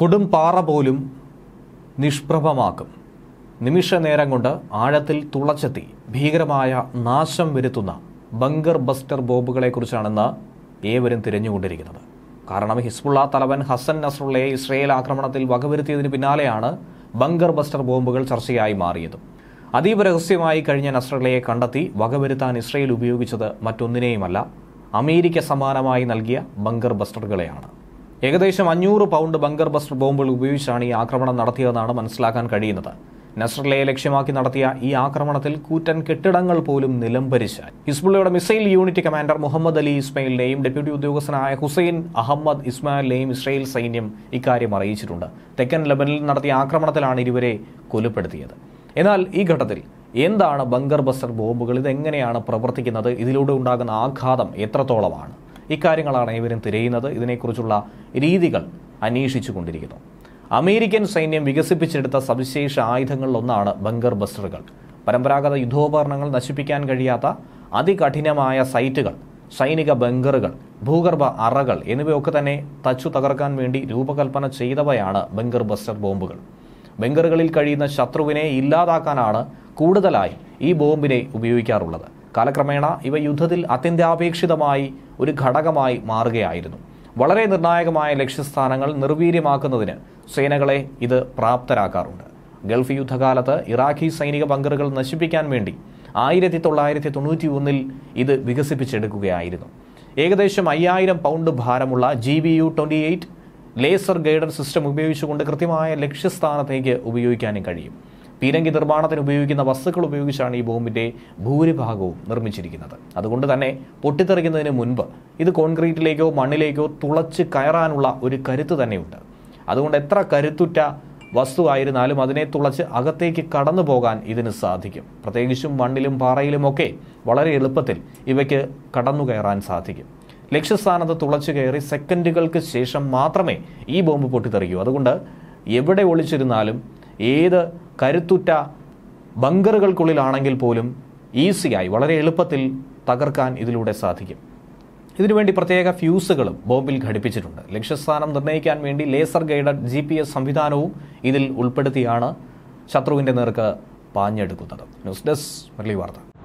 കൊടും പാറ പോലും നിഷ്പ്രഭമാക്കും നിമിഷ നേരം കൊണ്ട് ആഴത്തിൽ തുളച്ചെത്തി ഭീകരമായ നാശം വരുത്തുന്ന ബങ്കർ ബസ്റ്റർ ബോംബുകളെക്കുറിച്ചാണെന്ന് ഏവരും തിരഞ്ഞുകൊണ്ടിരിക്കുന്നത് കാരണം ഹിസ്ബുള്ള തലവൻ ഹസൻ നസ്രുള്ളയെ ഇസ്രയേൽ ആക്രമണത്തിൽ വകവരുത്തിയതിന് പിന്നാലെയാണ് ബങ്കർ ബസ്റ്റർ ബോംബുകൾ ചർച്ചയായി മാറിയത് അതീവ രഹസ്യമായി കഴിഞ്ഞ നസ്രലയെ കണ്ടെത്തി വകവരുത്താൻ ഇസ്രയേൽ ഉപയോഗിച്ചത് മറ്റൊന്നിനെയുമല്ല അമേരിക്ക സമാനമായി നൽകിയ ബങ്കർ ബസ്റ്ററുകളെയാണ് ഏകദേശം അഞ്ഞൂറ് പൗണ്ട് ബങ്കർ ബസ്റ്റർ ബോംബുകൾ ഉപയോഗിച്ചാണ് ഈ ആക്രമണം നടത്തിയതെന്നാണ് മനസ്സിലാക്കാൻ കഴിയുന്നത് നസ്രലയെ ലക്ഷ്യമാക്കി നടത്തിയ ഈ ആക്രമണത്തിൽ കൂറ്റൻ കെട്ടിടങ്ങൾ പോലും നിലംപരിച്ച ഹിസ്ബുള്ളയുടെ missile unit commander Muhammad Ali ഇസ്മയിലിനെയും ഡെപ്യൂട്ടി ഉദ്യോഗസ്ഥനായ ഹുസൈൻ അഹമ്മദ് ഇസ്മായിലിനെയും ഇസ്രയേൽ സൈന്യം ഇക്കാര്യം അറിയിച്ചിട്ടുണ്ട് തെക്കൻ ലബനിൽ നടത്തിയ ആക്രമണത്തിലാണ് ഇരുവരെ കൊലപ്പെടുത്തിയത് എന്നാൽ ഈ ഘട്ടത്തിൽ എന്താണ് ബങ്കർ ബസ്റ്റർ ബോംബുകൾ ഇതെങ്ങനെയാണ് പ്രവർത്തിക്കുന്നത് ഇതിലൂടെ ഉണ്ടാകുന്ന ആഘാതം എത്രത്തോളമാണ് ഇക്കാര്യങ്ങളാണ് ഇവരും തിരയുന്നത് ഇതിനെക്കുറിച്ചുള്ള രീതികൾ അന്വേഷിച്ചു കൊണ്ടിരിക്കുന്നു അമേരിക്കൻ സൈന്യം വികസിപ്പിച്ചെടുത്ത സവിശേഷ ആയുധങ്ങളിലൊന്നാണ് ബങ്കർ ബസ്റ്ററുകൾ പരമ്പരാഗത യുദ്ധോപകരണങ്ങൾ നശിപ്പിക്കാൻ കഴിയാത്ത അതികഠിനമായ സൈറ്റുകൾ സൈനിക ബങ്കറുകൾ ഭൂഗർഭ അറകൾ എന്നിവയൊക്കെ തന്നെ തച്ചു തകർക്കാൻ വേണ്ടി രൂപകൽപ്പന ചെയ്തവയാണ് ബങ്കർ ബസ്റ്റർ ബോംബുകൾ ബങ്കറുകളിൽ കഴിയുന്ന ശത്രുവിനെ ഇല്ലാതാക്കാനാണ് കൂടുതലായി ഈ ബോംബിനെ ഉപയോഗിക്കാറുള്ളത് കാലക്രമേണ ഇവ യുദ്ധത്തിൽ അത്യന്താപേക്ഷിതമായി ഒരു ഘടകമായി മാറുകയായിരുന്നു വളരെ നിർണായകമായ ലക്ഷ്യസ്ഥാനങ്ങൾ നിർവീര്യമാക്കുന്നതിന് സേനകളെ ഇത് പ്രാപ്തരാക്കാറുണ്ട് ഗൾഫ് യുദ്ധകാലത്ത് ഇറാഖി സൈനിക ബങ്കറുകൾ നശിപ്പിക്കാൻ വേണ്ടി ആയിരത്തി തൊള്ളായിരത്തി തൊണ്ണൂറ്റി ഒന്നിൽ ഇത് വികസിപ്പിച്ചെടുക്കുകയായിരുന്നു ഏകദേശം അയ്യായിരം പൗണ്ട് ഭാരമുള്ള G B U twenty eight laser guided system ഉപയോഗിച്ചുകൊണ്ട് കൃത്യമായ ലക്ഷ്യസ്ഥാനത്തേക്ക് ഉപയോഗിക്കാനും കഴിയും പീരങ്കി നിർമ്മാണത്തിന് ഉപയോഗിക്കുന്ന വസ്തുക്കൾ ഉപയോഗിച്ചാണ് ഈ ബോംബിൻ്റെ ഭൂരിഭാഗവും നിർമ്മിച്ചിരിക്കുന്നത് അതുകൊണ്ട് തന്നെ പൊട്ടിത്തെറിക്കുന്നതിന് മുൻപ് ഇത് കോൺക്രീറ്റിലേക്കോ മണ്ണിലേക്കോ തുളച്ച് കയറാനുള്ള ഒരു കരുത്ത് തന്നെയുണ്ട് അതുകൊണ്ട് എത്ര കരുത്തുറ്റ വസ്തു ആയിരുന്നാലും അതിനെ തുളച്ച് അകത്തേക്ക് കടന്നു പോകാൻ ഇതിന് സാധിക്കും പ്രത്യേകിച്ചും മണ്ണിലും പാറയിലുമൊക്കെ വളരെ എളുപ്പത്തിൽ ഇവയ്ക്ക് കടന്നു കയറാൻ സാധിക്കും ലക്ഷ്യസ്ഥാനത്ത് തുളച്ചു കയറി സെക്കൻഡുകൾക്ക് ശേഷം മാത്രമേ ഈ ബോംബ് പൊട്ടിത്തെറിക്കൂ അതുകൊണ്ട് എവിടെ ഒളിച്ചിരുന്നാലും ഏത് കരുത്തുറ്റ ബങ്കറുകൾക്കുള്ളിലാണെങ്കിൽ പോലും ഈസിയായി വളരെ എളുപ്പത്തിൽ തകർക്കാൻ ഇതിലൂടെ സാധിക്കും ഇതിനുവേണ്ടി പ്രത്യേക ഫ്യൂസുകളും ബോംബിൽ ഘടിപ്പിച്ചിട്ടുണ്ട് ലക്ഷ്യസ്ഥാനം നിർണ്ണയിക്കാൻ വേണ്ടി laser guided G P S സംവിധാനവും ഇതിൽ ഉൾപ്പെടുത്തിയാണ് ശത്രുവിൻ്റെ നേർക്ക് പാഞ്ഞെടുക്കുന്നത് ന്യൂസ് ഡെസ്ക് മുരളി വാർത്ത